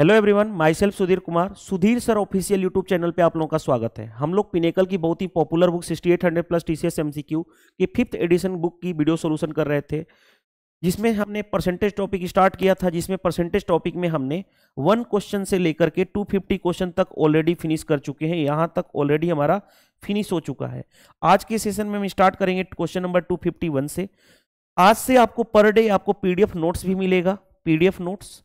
hello everyone myself Sudhir Kumar Sudhir sir official YouTube channel पे आप लोगों का स्वागत है हम लोग पिनेकल की बहुत ही popular book 6800 plus T C की फिफ्थ एडिशन बुक की वीडियो सोल्यूशन कर रहे थे जिसमें हमने परसेंटेज टॉपिक स्टार्ट किया था जिसमें परसेंटेज टॉपिक में हमने वन क्वेश्चन से लेकर के टू क्वेश्चन तक ऑलरेडी फिनिश कर चुके हैं यहाँ तक ऑलरेडी हमारा फिनिश हो चुका है आज के सेशन में हम स्टार्ट करेंगे क्वेश्चन नंबर टू से आज से आपको पर डे आपको पीडीएफ नोट्स भी मिलेगा पीडीएफ नोट्स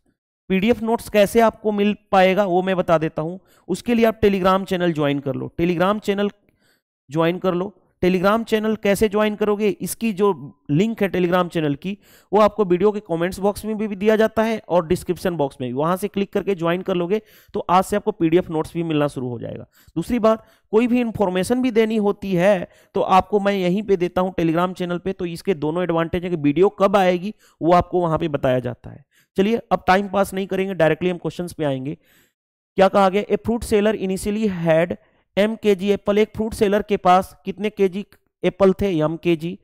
पीडीएफ नोट्स कैसे आपको मिल पाएगा वो मैं बता देता हूँ उसके लिए आप टेलीग्राम चैनल ज्वाइन कर लो टेलीग्राम चैनल ज्वाइन कर लो टेलीग्राम चैनल कैसे ज्वाइन करोगे इसकी जो लिंक है टेलीग्राम चैनल की वो आपको वीडियो के कमेंट्स बॉक्स में भी दिया जाता है और डिस्क्रिप्शन बॉक्स में भी वहां से क्लिक करके ज्वाइन कर लोगे तो आज से आपको पीडीएफ नोट्स भी मिलना शुरू हो जाएगा दूसरी बात कोई भी इन्फॉर्मेशन भी देनी होती है तो आपको मैं यहीं पर देता हूँ टेलीग्राम चैनल पर तो इसके दोनों एडवांटेज है कि वीडियो कब आएगी वो आपको वहाँ पर बताया जाता है चलिए अब टाइम पास नहीं करेंगे डायरेक्टली हम क्वेश्चन पे आएंगे क्या कहा गया a fruit seller initially had M K G apple एक फ्रूट सेलर के पास कितने के जी एप्पल थे एम के जी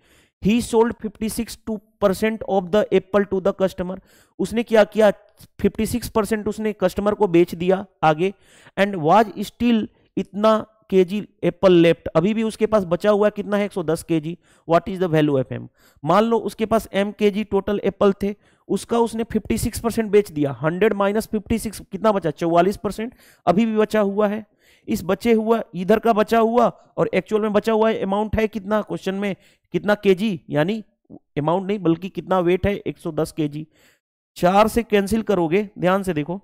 ही sold fifty six two percent of the apple to the customer उसने क्या किया फिफ्टी सिक्स परसेंट उसने कस्टमर को बेच दिया आगे एंड वाज स्टिल इतना के जी एप्पल लेफ्ट अभी भी उसके पास बचा हुआ कितना है 110 K G what is the value F M मान लो उसके पास एम के जी टोटल एप्पल थे उसका उसने 56 परसेंट बेच दिया 100 माइनस 56 कितना बचा 44 परसेंट अभी भी बचा हुआ है इस बचे हुआ इधर का बचा हुआ और एक्चुअल में बचा हुआ अमाउंट है कितना क्वेश्चन में कितना के यानी अमाउंट नहीं बल्कि कितना वेट है 110 केजी चार से कैंसिल करोगे ध्यान से देखो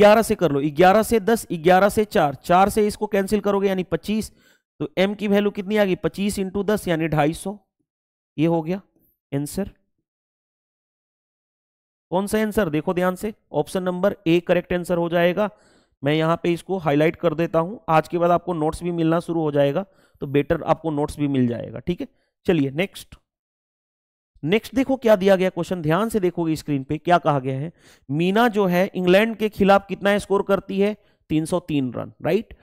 ग्यारह से कर लो ग्यारह से दस ग्यारह से चार चार से इसको कैंसिल करोगे यानी पच्चीस तो एम की वैल्यू कितनी आ गई पच्चीस इंटू दस यानी ढाई सौ ये हो गया आंसर कौन सा आंसर देखो ध्यान से option number A correct answer हो जाएगा मैं यहाँ पे इसको हाईलाइट कर देता हूँ आज के बाद आपको नोट्स भी मिलना शुरू हो जाएगा तो बेटर आपको नोट्स भी मिल जाएगा ठीक है चलिए नेक्स्ट नेक्स्ट देखो क्या दिया गया क्वेश्चन ध्यान से देखोगे स्क्रीन पे क्या कहा गया है मीना जो है इंग्लैंड के खिलाफ कितना स्कोर करती है 303 रन राइट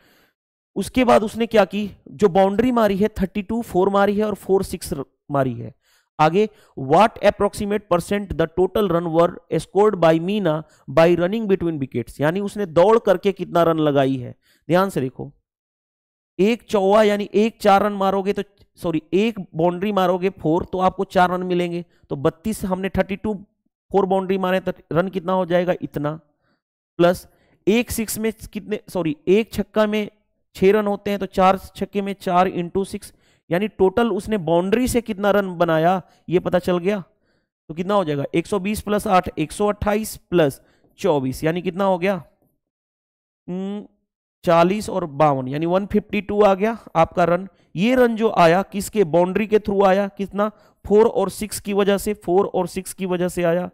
उसके बाद उसने क्या की जो बाउंड्री मारी है 32 फोर मारी है और फोर सिक्स मारी है आगे what approximate percent the total run were scored by Meena by running between wickets यानी उसने दौड़ करके कितना रन लगाई है ध्यान से देखो एक चौवा यानी एक चार रन मारोगे तो सॉरी एक बाउंड्री मारोगे फोर तो आपको चार रन मिलेंगे तो बत्तीस हमने थर्टी टू फोर बाउंड्री मारे तो रन कितना हो जाएगा इतना प्लस एक सिक्स में कितने सॉरी एक छक्का में छह रन होते हैं तो चार छक्के में चार इंटू सिक्स यानी टोटल उसने बाउंड्री से कितना रन बनाया ये पता चल गया तो कितना हो जाएगा 120 प्लस 8 128 प्लस 24 यानी कितना हो गया हम्म, चालीस और बावन यानी 152 आ गया आपका रन ये रन जो आया किसके बाउंड्री के थ्रू आया कितना फोर और सिक्स की वजह से फोर और सिक्स की वजह से आया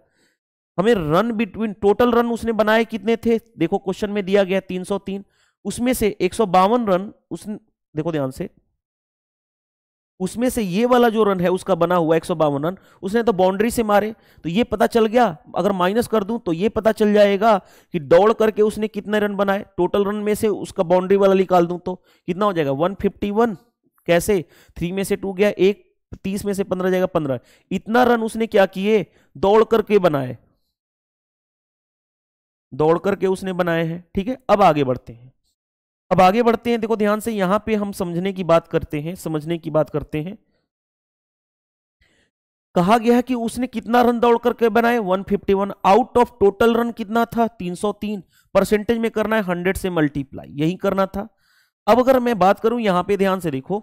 हमें रन बिटवीन टोटल रन उसने बनाए कितने थे देखो क्वेश्चन में दिया गया 303 उसमें से एक रन उसने देखो ध्यान से उसमें से ये वाला जो रन है उसका बना हुआ एक रन उसने तो बाउंड्री से मारे तो ये पता चल गया अगर माइनस कर दूं तो ये पता चल जाएगा कि दौड़ करके उसने कितने रन बनाए टोटल रन में से उसका बाउंड्री वाला निकाल दूं तो कितना हो जाएगा 151 कैसे थ्री में से टू गया एक तीस में से पंद्रह जाएगा पंद्रह इतना रन उसने क्या किए दौड़ करके बनाए दौड़ करके उसने बनाए हैं ठीक है अब आगे बढ़ते हैं अब आगे बढ़ते हैं देखो ध्यान से यहां पे हम समझने की बात करते हैं समझने की बात करते हैं कहा गया है कि उसने कितना रन दौड़ करके बनाए 151 आउट ऑफ टोटल रन कितना था 303 परसेंटेज में करना है 100 से मल्टीप्लाई यही करना था अब अगर मैं बात करूं यहां पे ध्यान से देखो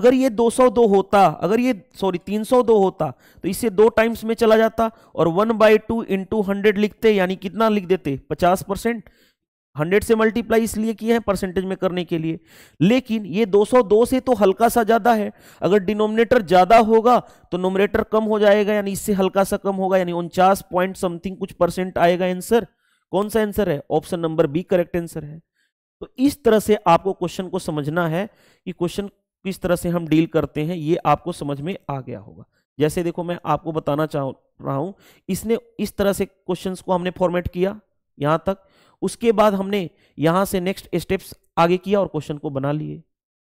अगर ये 202 होता अगर ये सॉरी 302 होता तो इसे दो टाइम्स में चला जाता और one by two into hundred लिखते यानी कितना लिख देते 50 परसेंट हंड्रेड से मल्टीप्लाई इसलिए किया है परसेंटेज में करने के लिए लेकिन ये 202 से तो हल्का सा ज़्यादा है अगर डिनोमिनेटर ज़्यादा होगा तो नोमिनेटर कम हो जाएगा यानी इससे हल्का सा कम होगा यानी उनचास पॉइंट समथिंग कुछ परसेंट आएगा आंसर कौन सा आंसर है option number B correct answer है तो इस तरह से आपको क्वेश्चन को समझना है कि क्वेश्चन किस तरह से हम डील करते हैं ये आपको समझ में आ गया होगा जैसे देखो मैं आपको बताना चाह रहा हूं इसने इस तरह से क्वेश्चन को हमने फॉर्मेट किया यहां तक उसके बाद हमने यहां से नेक्स्ट स्टेप्स आगे किया और क्वेश्चन को बना लिए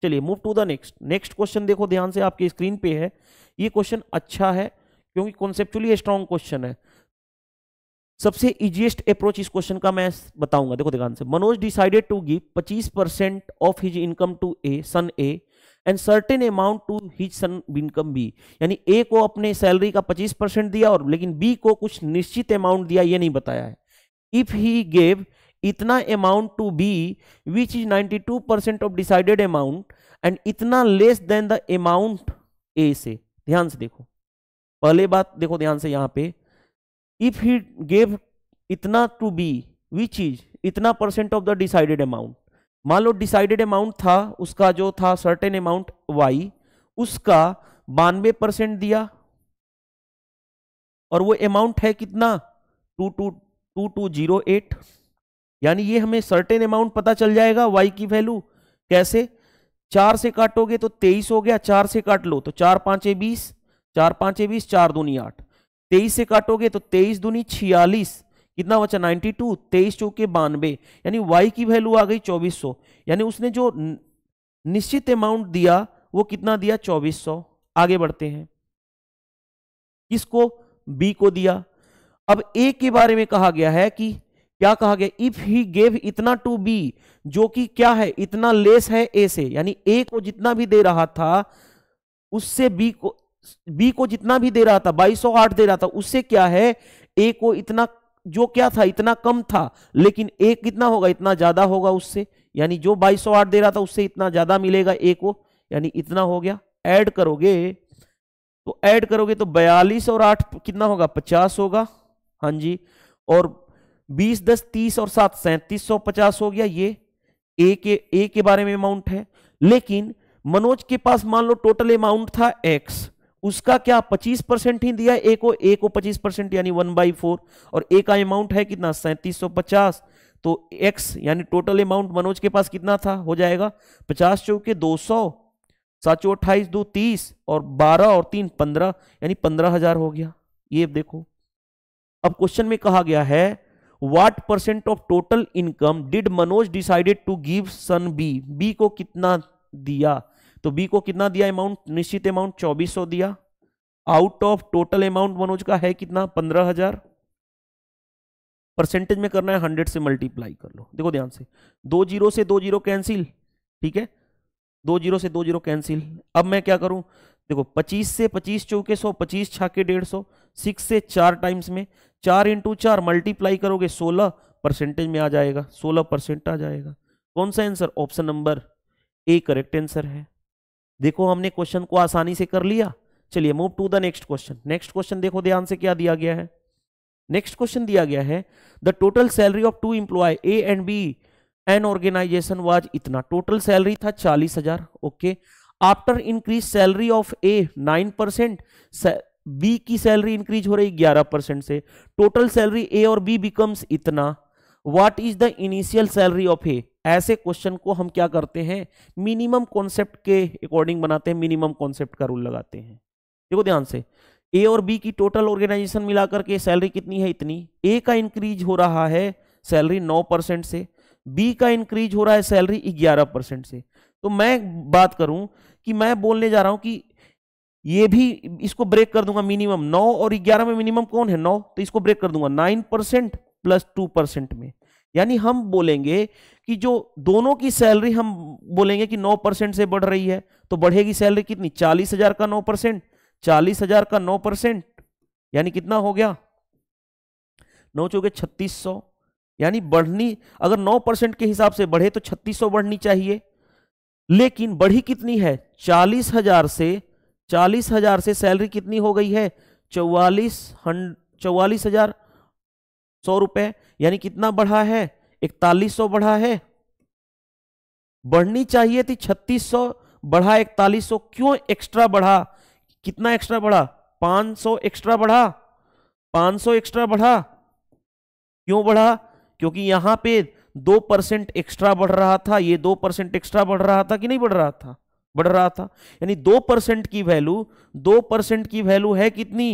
चलिए move to the next next question देखो ध्यान से आपके स्क्रीन पे है ये क्वेश्चन अच्छा है क्योंकि कॉन्सेप्चुअली स्ट्रॉन्ग क्वेश्चन है सबसे इजिएस्ट अप्रोच इस क्वेश्चन का मैं बताऊंगा देखो ध्यान से मनोज डिसाइडेड टू गिव पच्चीस percent of his income to A son A and certain amount to his son income B यानी ए को अपने सैलरी का 25 परसेंट दिया और लेकिन बी को कुछ निश्चित अमाउंट दिया ये नहीं बताया है इफ ही गेव इतना amount to B which is 92 percent of decided amount and इतना less than the amount A से ध्यान से देखो पहले बात देखो ध्यान से यहां पे इफ ही गेव इतना टू बी विच इज इतना percent of the decided amount मान लो डिसाइडेड अमाउंट था उसका जो था सर्टेन अमाउंट वाई उसका बानवे परसेंट दिया और वो अमाउंट है कितना two two two two zero eight यानी ये हमें सर्टेन अमाउंट पता चल जाएगा वाई की वैल्यू कैसे चार से काटोगे तो तेईस हो गया चार से काट लो तो चार पांचे बीस चार पांचे बीस चार दूनी आठ तेईस से काटोगे तो तेईस दूनी छियालीस कितना बचा 92 टू तेईस चौके बानवे यानी वाई की वैल्यू आ गई चौबीस सौ यानी उसने जो निश्चित अमाउंट दिया वो कितना दिया चौबीस सौ आगे बढ़ते हैं किसको बी को दिया अब ए के बारे में कहा गया है कि क्या कहा गया इफ ही गेव इतना टू बी जो कि क्या है इतना लेस है ए से यानी ए को जितना भी दे रहा था उससे बी को बी को जितना भी दे रहा था बाईस आठ दे रहा था उससे क्या है ए को इतना जो क्या था इतना कम था लेकिन ए कितना होगा इतना ज्यादा होगा उससे यानी जो बाईस आठ दे रहा था उससे इतना ज्यादा मिलेगा ए को यानी इतना हो गया एड करोगे तो ऐड करोगे तो बयालीस और आठ कितना होगा पचास होगा हाँ जी और बीस दस तीस और सात सैंतीस सौ पचास हो गया ये ए के ए के बारे में अमाउंट है लेकिन मनोज के पास मान लो टोटल अमाउंट था एक्स उसका क्या 25 परसेंट ही दिया ए को ए को 25 परसेंट यानी वन बाई फोर और ए का अमाउंट है कितना सैंतीस तो एक्स यानी टोटल अमाउंट मनोज के पास कितना था हो जाएगा पचास चौके दो सौ सात चौ अट्ठाईस दो तीस और बारह और तीन पंद्रह यानी पंद्रह हजार हो गया ये देखो अब क्वेश्चन में कहा गया है what percent of total income did Manoj decided to give son B B को कितना दिया तो बी को कितना दिया अमाउंट निश्चित अमाउंट चौबीस सौ दिया out of total amount Manoj का है कितना पंद्रह हजार परसेंटेज में करना है हंड्रेड से मल्टीप्लाई कर लो देखो ध्यान से दो जीरो से दो जीरो कैंसिल ठीक है दो जीरो से दो जीरो कैंसिल अब मैं क्या करूं देखो 25 से 25 चौके सौ पच्चीस छाके डेढ़ सौ सिक्स से चार टाइम्स में चार इंटू चार मल्टीप्लाई करोगे सोलह परसेंटेज में आ जाएगा सोलह परसेंट आ जाएगा कौन सा answer option number A correct answer है देखो हमने क्वेश्चन को आसानी से कर लिया चलिए move to the next question next question देखो ध्यान से क्या दिया गया है नेक्स्ट क्वेश्चन दिया गया है the total salary of two employ A and B an organization was इतना टोटल सैलरी था चालीस हजार okay after increase salary of A nine percent B की सैलरी इंक्रीज हो रही ग्यारह परसेंट से टोटल सैलरी ए और बी बिकम्स इतना what is the initial salary of A ऐसे क्वेश्चन को हम क्या करते हैं मिनिमम कॉन्सेप्ट के अकॉर्डिंग बनाते हैं मिनिमम कॉन्सेप्ट का रूल लगाते हैं देखो ध्यान से ए और बी की टोटल ऑर्गेनाइजेशन मिलाकर के सैलरी कितनी है इतनी ए का इंक्रीज हो रहा है सैलरी नौ परसेंट से बी का इंक्रीज हो रहा है सैलरी ग्यारह परसेंट से तो मैं बात करूं कि मैं बोलने जा रहा हूं कि ये भी इसको ब्रेक कर दूंगा मिनिमम नौ और ग्यारह में मिनिमम कौन है नौ तो इसको ब्रेक कर दूंगा nine percent plus two percent में यानी हम बोलेंगे कि जो दोनों की सैलरी हम बोलेंगे कि नौ परसेंट से बढ़ रही है तो बढ़ेगी सैलरी कितनी चालीस हजार का नौ परसेंट चालीस हजार का नौ परसेंट यानी कितना हो गया नौ चौके छत्तीस सौ यानी बढ़नी अगर नौ परसेंट के हिसाब से बढ़े तो छत्तीस सौ बढ़नी चाहिए लेकिन बढ़ी कितनी है चालीस हजार से चालीस हजार से सैलरी कितनी हो गई है चौवालीस हंड चौवालीस हजार सौ रुपए यानी कितना बढ़ा है इकतालीस सौ बढ़ा है बढ़नी चाहिए थी छत्तीस सौ बढ़ा इकतालीस सौ क्यों एक्स्ट्रा बढ़ा कितना एक्स्ट्रा बढ़ा पांच सौ एक्स्ट्रा बढ़ा पांच सौ एक्स्ट्रा बढ़ा क्यों बढ़ा क्योंकि यहां पे दो परसेंट एक्स्ट्रा बढ़ रहा था ये दो परसेंट एक्स्ट्रा बढ़ रहा था कि नहीं बढ़ रहा था बढ़ रहा था यानी दो परसेंट की वैल्यू दो परसेंट की वैल्यू है कितनी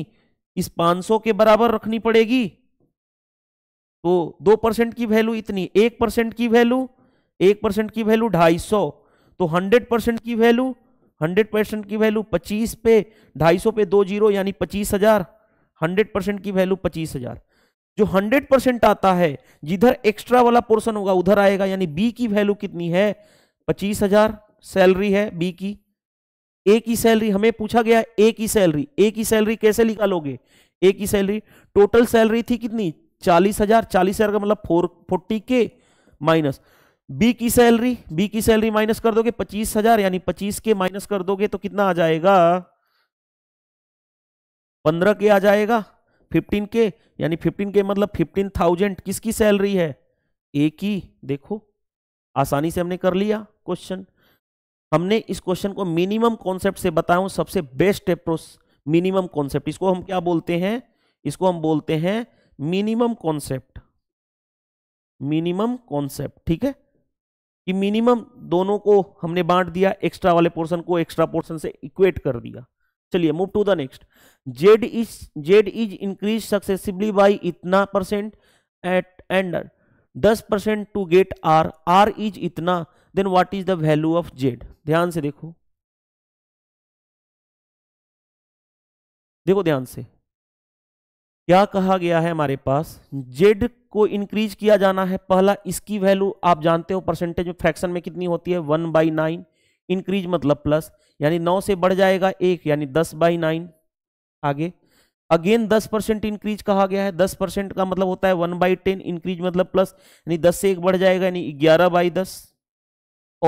इस 500 के बराबर रखनी पड़ेगी तो दो परसेंट की वैल्यू इतनी एक परसेंट की वैल्यू एक परसेंट की वैल्यू ढाई सौ तो हंड्रेड परसेंट की वैल्यू हंड्रेड परसेंट की वैल्यू पच्चीस पे ढाई सौ पे दो जीरो यानी पच्चीस हजार हंड्रेड परसेंट की वैल्यू पच्चीस हजार जो हंड्रेड परसेंट आता है जिधर एक्स्ट्रा वाला पोर्शन होगा उधर आएगा यानी बी की वैल्यू कितनी है पच्चीस हजार सैलरी है बी की ए की सैलरी हमें पूछा गया ए की सैलरी ए की सैलरी कैसे निकालोगे ए की सैलरी टोटल सैलरी थी कितनी चालीस हजार चालीस हजार का मतलब four forty K minus B की सैलरी बी की सैलरी माइनस कर दोगे पच्चीस हजार यानी पच्चीस के माइनस कर दोगे तो कितना आ जाएगा पंद्रह के आ जाएगा फिफ्टीन के यानी फिफ्टीन के मतलब फिफ्टीन थाउजेंड किसकी सैलरी है ए की देखो आसानी से हमने कर लिया क्वेश्चन हमने इस क्वेश्चन को मिनिमम कॉन्सेप्ट से बताया सबसे बेस्ट अप्रोच मिनिमम कॉन्सेप्ट इसको हम क्या बोलते हैं इसको हम बोलते हैं मिनिमम कॉन्सेप्ट मिनिमम कॉन्सेप्ट ठीक है कि मिनिमम दोनों को हमने बांट दिया एक्स्ट्रा वाले पोर्शन को एक्स्ट्रा पोर्शन से इक्वेट कर दिया चलिए move to the next Z is Z is increase successively by इतना परसेंट एट एंड दस percent to get R R is इतना then what is the value of Z ध्यान से देखो देखो ध्यान से क्या कहा गया है हमारे पास जेड को इंक्रीज किया जाना है पहला इसकी वैल्यू आप जानते हो परसेंटेज में फ्रैक्शन में कितनी होती है वन बाई नाइन इंक्रीज मतलब प्लस यानी नौ से बढ़ जाएगा एक यानी दस बाई नाइन आगे अगेन दस परसेंट इंक्रीज कहा गया है दस परसेंट का मतलब होता है वन बाई टेन इंक्रीज मतलब प्लस यानी दस से एक बढ़ जाएगा यानी ग्यारह बाई दस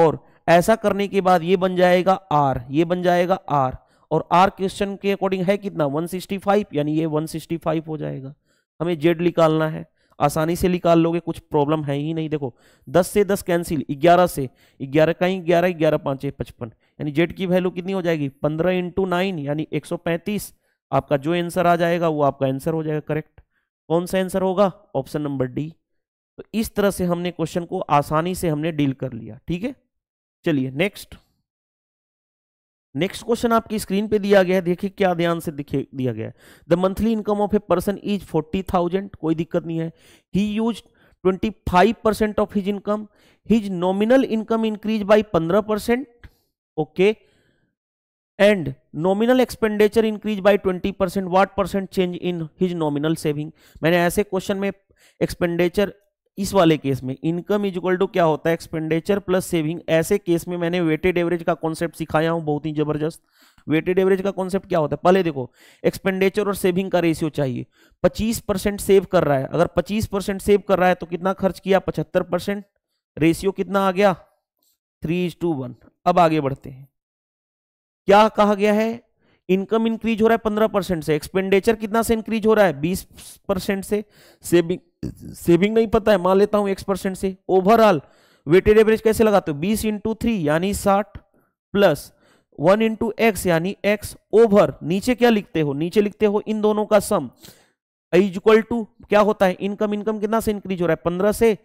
और ऐसा करने के बाद ये बन जाएगा आर ये बन जाएगा आर और आर क्वेश्चन के अकॉर्डिंग है कितना 165 यानी ये 165 हो जाएगा हमें जेड निकालना है आसानी से निकाल लोगे कुछ प्रॉब्लम है ही नहीं देखो 10 से 10 कैंसिल 11 से 11 का ही 11 ग्यारह पाँच पचपन यानी जेड की वैल्यू कितनी हो जाएगी 15 इंटू नाइन यानी 135 आपका जो आंसर आ जाएगा वो आपका आंसर हो जाएगा करेक्ट कौन सा आंसर होगा ऑप्शन नंबर डी तो इस तरह से हमने क्वेश्चन को आसानी से हमने डील कर लिया ठीक है चलिए नेक्स्ट नेक्स्ट क्वेश्चन आपकी स्क्रीन पे दिया गया है देखिए क्या ध्यान से दिखे दिया गया है the monthly income of a person is forty thousand कोई दिक्कत नहीं है he use twenty five percent of his income his nominal income increase by पंद्रह percent okay and nominal expenditure increase by twenty percent what percent change in his nominal saving मैंने ऐसे question में expenditure इस वाले case में income is equal to क्या होता है एक्सपेंडिचर प्लस सेविंग ऐसे केस में मैंने वेटेड एवरेज का कॉन्सेप्ट सिखाया हूं बहुत ही जबरदस्त वेटेड एवरेज का कॉन्सेप्ट क्या होता है पहले देखो एक्सपेंडिचर और सेविंग का रेशियो चाहिए 25 परसेंट सेव कर रहा है अगर 25 परसेंट सेव कर रहा है तो कितना खर्च किया 75 परसेंट रेशियो कितना आ गया थ्री इज टू वन अब आगे बढ़ते हैं क्या कहा गया है इनकम इंक्रीज हो रहा है पंद्रह परसेंट से एक्सपेंडिचर कितना से इंक्रीज हो रहा है बीस परसेंट से सेविंग सेविंग नहीं पता है मान लेता हूं एक्स परसेंट से ओवरऑल वेटेड एवरेज कैसे लगाते हो बीस इंटू थ्री यानी साठ प्लस वन इंटू एक्स यानी एक्स ओवर नीचे क्या लिखते हो नीचे लिखते हो इन दोनों का सम इज इक्वल टू क्या होता है इनकम इनकम कितना से इंक्रीज हो रहा है पंद्रह से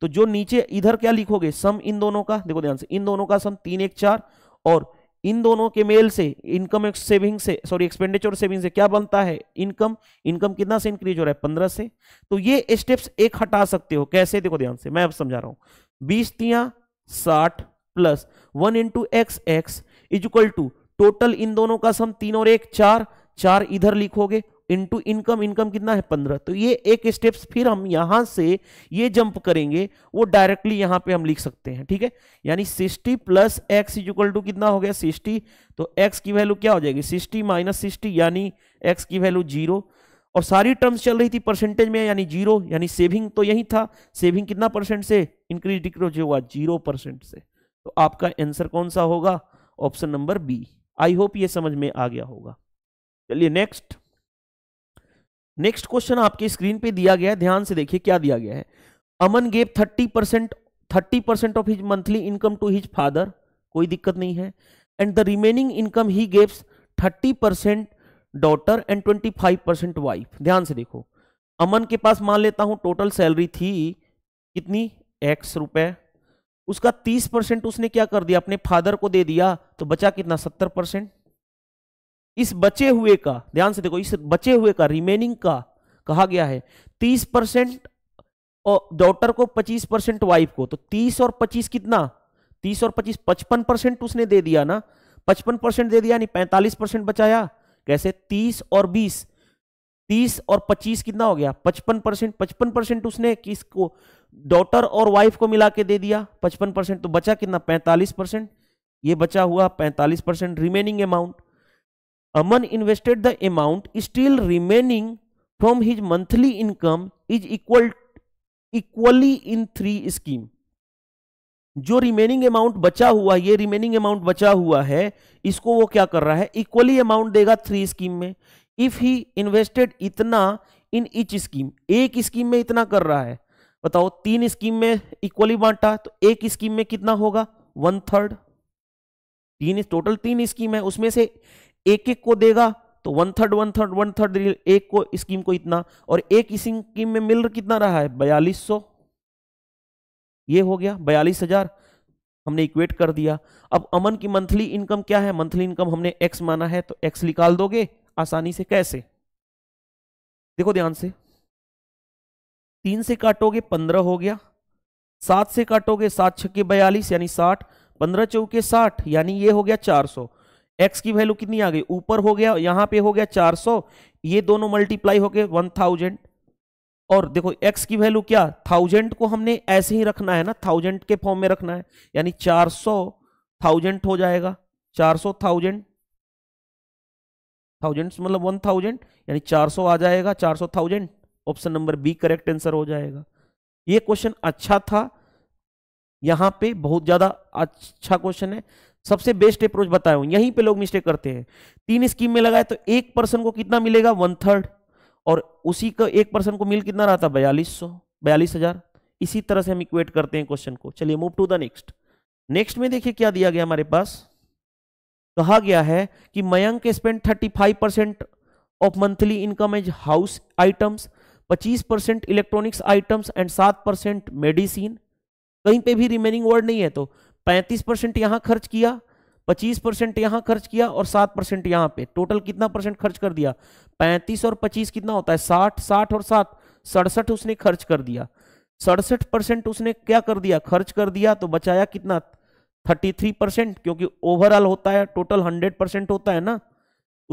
तो जो नीचे इधर क्या लिखोगे सम इन दोनों का देखो ध्यान से इन दोनों का सम तीन एक चार और इन दोनों के मेल से इनकम सेविंग से सॉरी एक्सपेंडिचर सेविंग से क्या बनता है इनकम इनकम कितना से इंक्रीज हो रहा है पंद्रह से तो ये स्टेप्स एक हटा सकते हो कैसे देखो ध्यान से मैं अब समझा रहा हूं बीस तिया साठ plus one into X X is equal to total इन दोनों का सम तीन और एक चार चार इधर लिखोगे इनटू इनकम इनकम कितना है पंद्रह तो ये एक स्टेप्स फिर हम यहां से ये जंप करेंगे वो डायरेक्टली यहां पे हम लिख सकते हैं ठीक है यानी sixty plus X is equal to कितना हो गया सिक्सटी तो एक्स की वैल्यू क्या हो जाएगी सिक्सटी माइनस सिक्सटी यानी एक्स की वैल्यू जीरो और सारी टर्म्स चल रही थी परसेंटेज में यानी जीरो यानी सेविंग तो यही था सेविंग कितना परसेंट से इंक्रीज डिक्रीज हुआ जीरो परसेंट से तो आपका आंसर कौन सा होगा option number B I hope ये समझ में आ गया होगा चलिए नेक्स्ट नेक्स्ट क्वेश्चन आपके स्क्रीन पे दिया गया है ध्यान से देखिए क्या दिया गया है Aman gave thirty percent thirty percent of his monthly income to his father कोई दिक्कत नहीं है and the remaining income he gaves thirty percent daughter and twenty five percent wife ध्यान से देखो अमन के पास मान लेता हूँ टोटल सैलरी थी कितनी एक्स रुपए उसका तीस परसेंट उसने क्या कर दिया अपने फादर को दे दिया तो बचा कितना सत्तर परसेंट इस बचे हुए का ध्यान से देखो इस बचे हुए का रिमेनिंग का कहा गया है तीस परसेंट डॉटर को पच्चीस परसेंट वाइफ को तो तीस और पच्चीस कितना तीस और पच्चीस पचपन परसेंट उसने दे दिया ना पचपन परसेंट दे दिया पैंतालीस परसेंट बचाया कैसे तीस और बीस तीस और पच्चीस कितना हो गया पचपन परसेंट पचपन परसेंट उसने किसको डॉटर और वाइफ को मिला के दे दिया पचपन परसेंट तो बचा कितना पैंतालीस परसेंट ये बचा हुआ पैंतालीस percent remaining amount Aman invested the amount still remaining from his monthly income is equal equally in three scheme जो रिमेनिंग अमाउंट बचा हुआ ये रिमेनिंग अमाउंट बचा हुआ है इसको वो क्या कर रहा है इक्वली अमाउंट देगा थ्री स्कीम में इफ ही इन्वेस्टेड इतना इन इच स्कीम एक स्कीम में इतना कर रहा है बताओ तीन स्कीम में इक्वली बांटा तो एक स्कीम में कितना होगा वन थर्ड तीन टोटल तीन स्कीम है उसमें से एक एक को देगा तो one third one third one third एक को स्कीम को इतना और एक स्कीम में मिल कितना रहा है बयालीस सौ ये हो गया बयालीस हजार हमने इक्वेट कर दिया अब अमन की मंथली इनकम क्या है मंथली इनकम हमने एक्स माना है तो एक्स निकाल दोगे आसानी से कैसे देखो ध्यान से तीन से काटोगे पंद्रह हो गया सात से काटोगे सात छक्के बयालीस यानी साठ पंद्रह चौके साठ यानी ये हो गया चार सौ x की वैल्यू कितनी आ गई ऊपर हो गया यहां पे हो गया 400 ये दोनों मल्टीप्लाई हो गए 1000 और देखो x की वैल्यू क्या थाउजेंड को हमने ऐसे ही रखना है ना थाउजेंड के फॉर्म में रखना है यानी 400 सौ थाउजेंड हो जाएगा 400 सौ थाउजेंड थाउजेंड मतलब 1000 यानी 400 आ जाएगा 400 सौ thousand option number B correct answer हो जाएगा ये क्वेश्चन अच्छा था यहां पे बहुत ज़्यादा अच्छा क्वेश्चन है सबसे बेस्ट अप्रोच बताया हूं यहीं पे लोग मिस्टेक करते हैं तीन स्कीम में लगाए तो एक पर्सन को कितना मिलेगा वन थर्ड और उसी का एक पर्सन को मिल कितना रहा था बयालीस सौ बयालीस हजार इसी तरह से हम इक्वेट करते हैं क्वेश्चन को चलिए move to the next next में देखिए क्या दिया गया हमारे पास कहा गया है कि Mayank spend thirty five percent of monthly income as house items पच्चीस परसेंट इलेक्ट्रॉनिक्स आइटम्स एंड सात परसेंट मेडिसिन कहीं पे भी रिमेनिंग वर्ड नहीं है तो पैंतीस परसेंट यहां खर्च किया पच्चीस परसेंट यहां खर्च किया और सात परसेंट यहां पे टोटल कितना परसेंट खर्च कर दिया पैंतीस और पच्चीस कितना होता है साठ साठ और सात सड़सठ उसने खर्च कर दिया सड़सठ परसेंट उसने क्या कर दिया खर्च कर दिया तो बचाया कितना थर्टी थ्री परसेंट क्योंकि ओवरऑल होता है टोटल हंड्रेड परसेंट होता है ना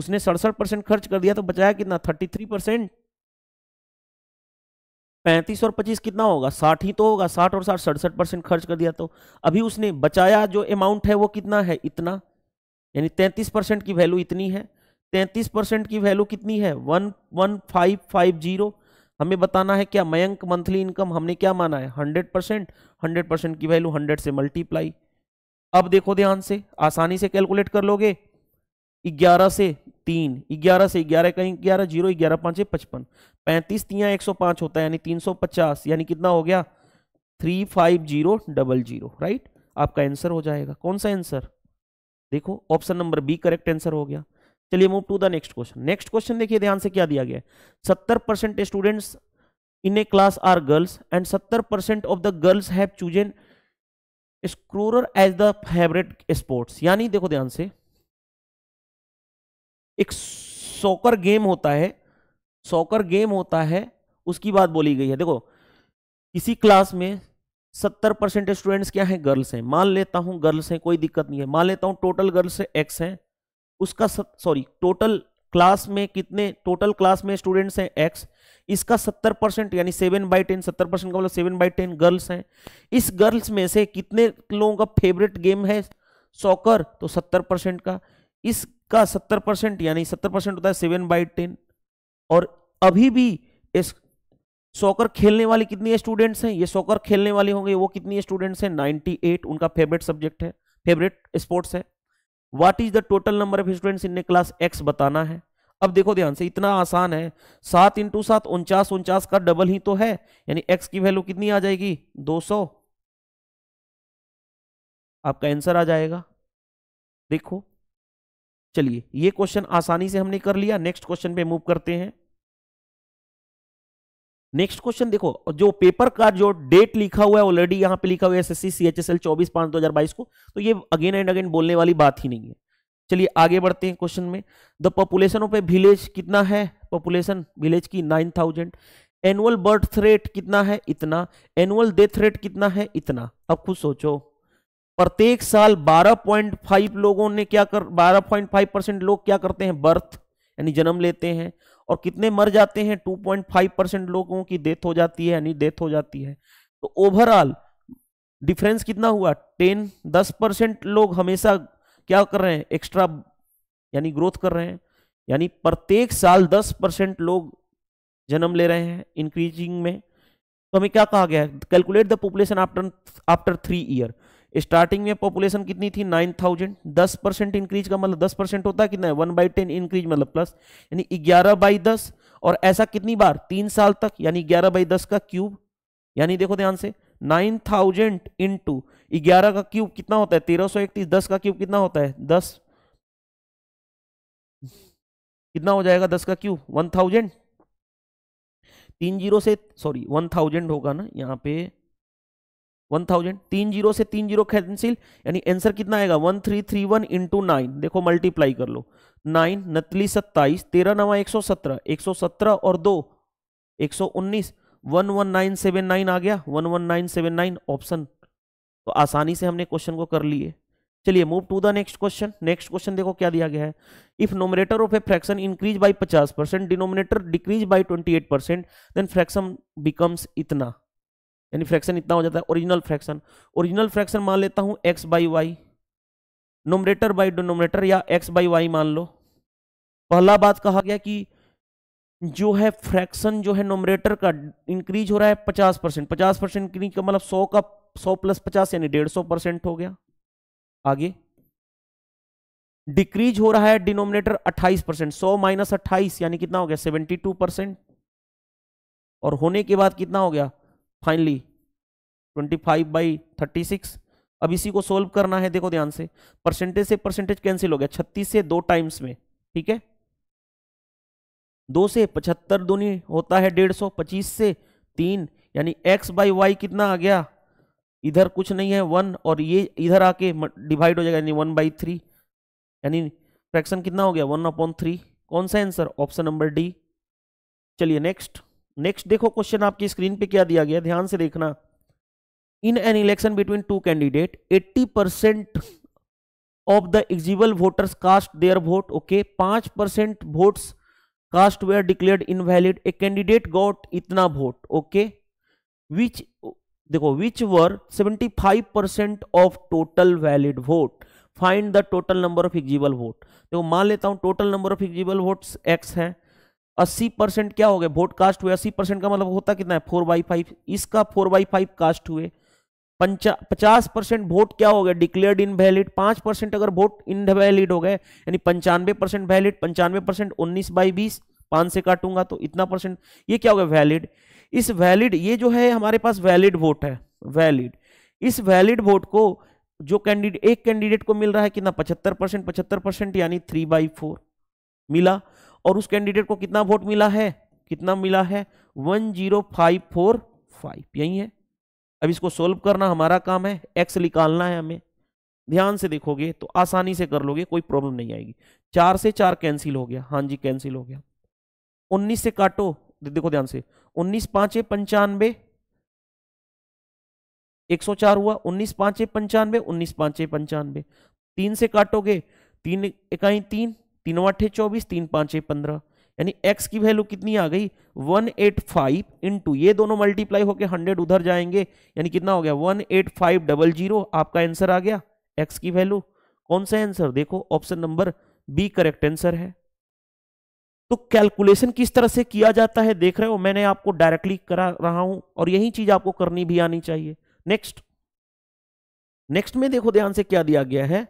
उसने सड़सठ परसेंट खर्च कर दिया तो बचाया कितना थर्टी थ्री परसेंट पैंतीस और पच्चीस कितना होगा साठ ही तो होगा साठ और साठ सड़सठ परसेंट खर्च कर दिया तो अभी उसने बचाया जो अमाउंट है वो कितना है इतना यानी तैंतीस परसेंट की वैल्यू इतनी है तैंतीस परसेंट की वैल्यू कितनी है one one five five zero हमें बताना है क्या मयंक मंथली इनकम हमने क्या माना है हंड्रेड परसेंट हंड्रेड परसेंट की वैल्यू हंड्रेड से मल्टीप्लाई अब देखो ध्यान से आसानी से कैलकुलेट कर लोगे ग्यारह से तीन ग्यारह से ग्यारह कहीं ग्यारह जीरो ग्यारह पाँच है पचपन पैंतीस तिया एक सौ पाँच होता है यानी तीन सौ पचास यानी कितना हो गया three five zero double zero right आपका आंसर हो जाएगा कौन सा आंसर देखो option number B correct answer हो गया चलिए move to the next question next question देखिए ध्यान से क्या दिया गया सत्तर percent students in a class are girls and सत्तर percent of the girls have chosen score as the favourite sports यानी देखो ध्यान से एक सॉकर गेम होता है सॉकर गेम होता है उसकी बात बोली गई है देखो किसी क्लास में सत्तर परसेंट स्टूडेंट्स क्या हैं गर्ल्स हैं मान लेता हूं गर्ल्स हैं कोई दिक्कत नहीं है मान लेता हूं टोटल गर्ल्स एक्स हैं उसका सॉरी टोटल क्लास में कितने टोटल क्लास में स्टूडेंट्स हैं एक्स इसका सत्तर परसेंट यानी सेवन बाई टेन सत्तर परसेंट का मतलब सेवन बाई टेन गर्ल्स हैं इस गर्ल्स में से कितने लोगों का फेवरेट गेम है सॉकर तो सत्तर परसेंट का इस का सत्तर परसेंट यानी सत्तर परसेंट होता है सेवन बाई टेन और अभी भी इस सॉकर खेलने वाले कितनी स्टूडेंट्स हैं ये सॉकर खेलने वाले होंगे वो कितनी स्टूडेंट्स हैं 98 उनका फेवरेट सब्जेक्ट है फेवरेट स्पोर्ट्स है what is the total number of students in class X बताना है अब देखो ध्यान से इतना आसान है सात इंटू सात उनचास उनचास का डबल ही तो है यानी एक्स की वैल्यू कितनी आ जाएगी 200 आपका आंसर आ जाएगा देखो चलिए ये क्वेश्चन आसानी से हमने कर लिया नेक्स्ट क्वेश्चन पे मूव करते हैं नेक्स्ट क्वेश्चन देखो जो पेपर का जो डेट लिखा हुआ है ऑलरेडी यहां पे लिखा हुआ है एसएससी सीएचएसएल 24 पांच 2022 को तो ये अगेन एंड अगेन बोलने वाली बात ही नहीं है चलिए आगे बढ़ते हैं क्वेश्चन में the population of a village कितना है पॉपुलेशन विलेज की nine thousand annual birth rate कितना है इतना एनुअल डेथ रेट कितना है इतना अब खुद सोचो प्रत्येक साल 12.5 लोगों ने क्या कर 12.5 परसेंट लोग क्या करते हैं बर्थ यानी जन्म लेते हैं और कितने मर जाते हैं 2.5 परसेंट लोगों की डेथ हो जाती है यानी डेथ हो जाती है तो ओवरऑल डिफरेंस कितना हुआ 10 10 परसेंट लोग हमेशा क्या कर रहे हैं एक्स्ट्रा यानी ग्रोथ कर रहे हैं यानी प्रत्येक साल दस परसेंट लोग जन्म ले रहे हैं इंक्रीजिंग में तो हमें क्या कहा गया है calculate the population after after three year starting में पॉपुलेशन कितनी थी 9000 10 परसेंट इंक्रीज का मतलब 10 परसेंट होता कितना है वन बाई टेन इंक्रीज मतलब प्लस यानी 11 बाई दस और ऐसा कितनी बार तीन साल तक यानी 11 बाई दस का क्यूब यानी देखो ध्यान से 9000 थाउजेंड इंटू ग्यारह का क्यूब कितना होता है तेरह सौ इकतीस दस का क्यूब कितना होता है दस कितना हो जाएगा दस का क्यूब वन थाउजेंड तीन जीरो से सॉरी वन थाउजेंड होगा ना यहाँ पे वन थाउजेंड तीन जीरो से तीन जीरो कैंसिल यानी आंसर कितना आएगा one three three one into nine देखो मल्टीप्लाई कर लो नाइन नतली सत्ताईस तेरह नवा एक सौ सत्रह एक सौ सत्रह और दो एक सौ उन्नीस one one nine seven nine आ गया one one nine seven nine option तो आसानी से हमने क्वेश्चन को कर लिए चलिए move to the next question next question देखो क्या दिया गया है if numerator of a fraction increase by पचास percent denominator decrease by twenty eight percent then fraction becomes इतना यानी फ्रैक्शन इतना हो जाता है ओरिजिनल फ्रैक्शन ओरिजिनल फ्रैक्शन मान लेता हूँ X by Y numerator by denominator या एक्स बाई वाई मान लो पहला बात कहा गया कि जो है फ्रैक्शन जो है नोमरेटर का इंक्रीज हो रहा है पचास परसेंट पचास परसेंट इंक्रीज का मतलब सौ का सौ प्लस पचास यानी डेढ़ सौ परसेंट हो गया आगे डिक्रीज हो रहा है डिनोमिनेटर अट्ठाईस परसेंट सौ माइनस अट्ठाईस यानी कितना हो गया सेवेंटी टू परसेंट और होने के बाद कितना हो गया फाइनली 25 बाई 36 अब इसी को सोल्व करना है देखो ध्यान से परसेंटेज से परसेंटेज कैंसिल हो गया छत्तीस से दो टाइम्स में ठीक है दो से पचहत्तर दूनी होता है डेढ़ सौ पच्चीस से तीन यानी एक्स बाई वाई कितना आ गया इधर कुछ नहीं है वन और ये इधर आके डिवाइड हो जाएगा यानी वन बाई थ्री यानी फ्रैक्शन कितना हो गया वन अपॉन थ्री कौन सा आंसर ऑप्शन नंबर डी चलिए नेक्स्ट नेक्स्ट देखो क्वेश्चन आपकी स्क्रीन पे क्या दिया गया ध्यान से देखना in an election between two candidate 80 percent of the eligible voters cast their vote okay पांच percent vote cast were in invalid A candidate got इतना वोट ओके विच देखो which were 75 percent of total valid vote find the total number of eligible vote देखो मान लेता हूं total number of eligible vote X है अस्सी percent क्या हो गया वोट कास्ट हुए अस्सी परसेंट का मतलब होता कितना है फोर बाई फाइव इसका फोर बाई फाइव कास्ट हुए पचास परसेंट वोट क्या हो गया डिक्लेयर्ड इन वैलिड पांच परसेंट अगर वोट इन वैलिड हो गए यानी पंचानवे परसेंट वैलिड पंचानवे परसेंट उन्नीस बाई बीस पांच से काटूंगा तो इतना परसेंट ये क्या हो गया वैलिड इस वैलिड ये जो है हमारे पास वैलिड वोट है वैलिड इस वैलिड वोट को जो कैंडिडेट एक कैंडिडेट को मिल रहा है कितना पचहत्तर परसेंट पचहत्तर परसेंट यानी थ्री बाई फोर मिला और उस कैंडिडेट को कितना वोट मिला है कितना मिला है one zero five four five यही है अब इसको सोल्व करना हमारा काम है एक्स निकालना है हमें ध्यान से देखोगे तो आसानी से कर लोगे कोई प्रॉब्लम नहीं आएगी चार से चार कैंसिल हो गया हाँ जी कैंसिल हो गया उन्नीस से काटो देखो ध्यान से उन्नीस पांचे पंचानवे एक सौ चार हुआ उन्नीस पांचे पंचानवे उन्नीस पांचे पंचानवे तीन से काटोगे तीन इकाई तीन तीनों अट्ठे चौबीस तीन पांचे पंद्रह यानी x की वैल्यू कितनी आ गई 185 एट फाइव इंटू ये दोनों मल्टीप्लाई होकर 100 उधर जाएंगे यानी कितना हो गया one eight five double zero आपका आंसर आ गया x की वैल्यू कौन सा आंसर देखो option number B correct answer है तो कैलकुलेशन किस तरह से किया जाता है देख रहे हो मैंने आपको डायरेक्टली करा रहा हूं और यही चीज आपको करनी भी आनी चाहिए नेक्स्ट नेक्स्ट में देखो ध्यान से क्या दिया गया है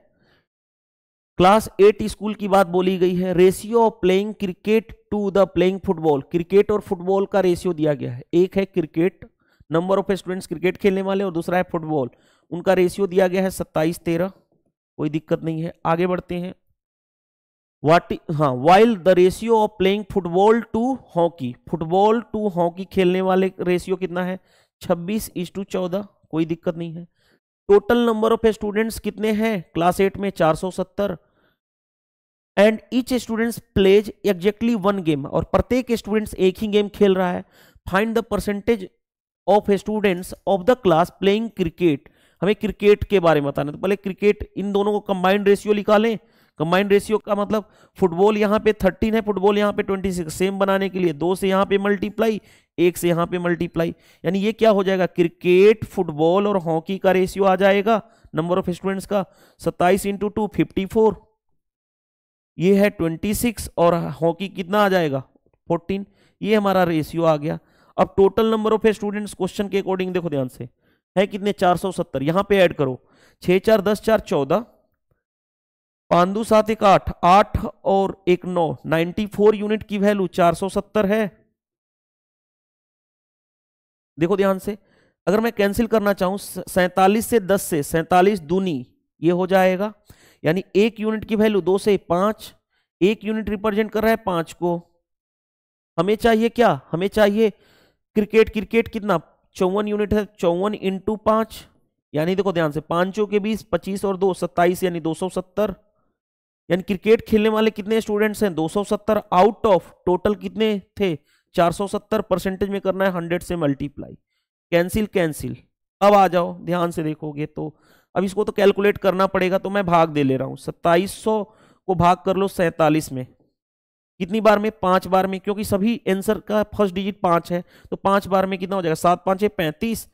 क्लास एट स्कूल की बात बोली गई है ratio of playing cricket to the playing football cricket और फुटबॉल का रेशियो दिया गया है एक है cricket number of students cricket खेलने वाले और दूसरा है फुटबॉल उनका रेशियो दिया गया है सत्ताईस तेरह कोई दिक्कत नहीं है आगे बढ़ते हैं वाट हाँ while the ratio of playing football to hockey football to hockey खेलने वाले रेशियो कितना है छब्बीस टू चौदह कोई दिक्कत नहीं है टोटल नंबर ऑफ स्टूडेंट्स कितने हैं क्लास एट में 470 and each students plays exactly one game और प्रत्येक स्टूडेंट्स एक ही गेम खेल रहा है find the percentage of students of the class playing cricket हमें क्रिकेट के बारे में बताना तो पहले क्रिकेट इन दोनों को कंबाइंड रेशियो निकालें कंबाइंड रेशियो का मतलब फुटबॉल यहाँ पे थर्टीन है फुटबॉल यहाँ पे ट्वेंटी सिक्स सेम बनाने के लिए दो से यहाँ पे मल्टीप्लाई एक से यहाँ पे मल्टीप्लाई यानी ये क्या हो जाएगा क्रिकेट फुटबॉल और हॉकी का रेशियो आ जाएगा नंबर ऑफ स्टूडेंट्स का सत्ताईस इंटू टू फिफ्टी फोर ये है ट्वेंटी सिक्स और हॉकी कितना आ जाएगा फोर्टीन ये हमारा रेशियो आ गया अब total number of students question के अकॉर्डिंग देखो ध्यान से है कितने चार सौ सत्तर यहाँ पे ऐड करो छः चार दस चार चौदह पांच दो सात एक आठ आठ और एक नौ नाइन्टी फोर यूनिट की वैल्यू चार सौ सत्तर है देखो ध्यान से अगर मैं कैंसिल करना चाहूं सैतालीस से दस से सैतालीस दूनी ये हो जाएगा यानी एक यूनिट की वैल्यू दो से पांच एक यूनिट रिप्रेजेंट कर रहा है पांच को हमें चाहिए क्या हमें चाहिए क्रिकेट क्रिकेट कितना चौवन यूनिट है चौवन इंटू पांच यानी देखो ध्यान से पांचों के बीस पच्चीस और दो सत्ताईस यानी दो सौ सत्तर यानी क्रिकेट खेलने वाले कितने स्टूडेंट्स हैं 270 आउट ऑफ टोटल कितने थे 470 परसेंटेज में करना है 100 से मल्टीप्लाई कैंसिल कैंसिल अब आ जाओ ध्यान से देखोगे तो अब इसको तो कैलकुलेट करना पड़ेगा तो मैं भाग दे ले रहा हूँ सत्ताईस को भाग कर लो सैंतालीस में कितनी बार में पांच बार में क्योंकि सभी आंसर का फर्स्ट डिजिट पांच है तो पांच बार में कितना हो जाएगा सात पाँच पैंतीस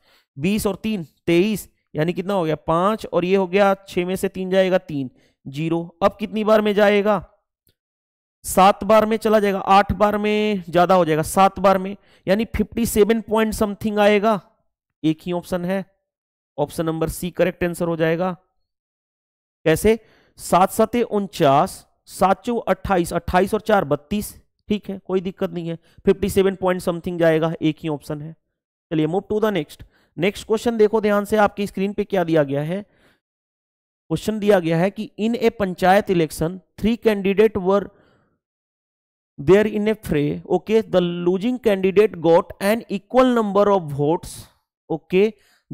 बीस और तीन तेईस यानी कितना हो गया पाँच और ये हो गया छः में से तीन जाएगा तीन जीरो अब कितनी बार में जाएगा सात बार में चला जाएगा आठ बार में ज्यादा हो जाएगा सात बार में यानी फिफ्टी सेवन पॉइंट समथिंग आएगा एक ही ऑप्शन है option number C correct answer हो जाएगा कैसे सात सते उनचास सात चौ अट्ठाईस अट्ठाईस और चार बत्तीस ठीक है कोई दिक्कत नहीं है फिफ्टी सेवन पॉइंट समथिंग जाएगा एक ही ऑप्शन है चलिए move to the next next question देखो ध्यान से आपकी स्क्रीन पे क्या दिया गया है क्वेश्चन दिया गया है कि in a panchayat election three candidate were there in a fray okay the losing candidate got an equal number of votes okay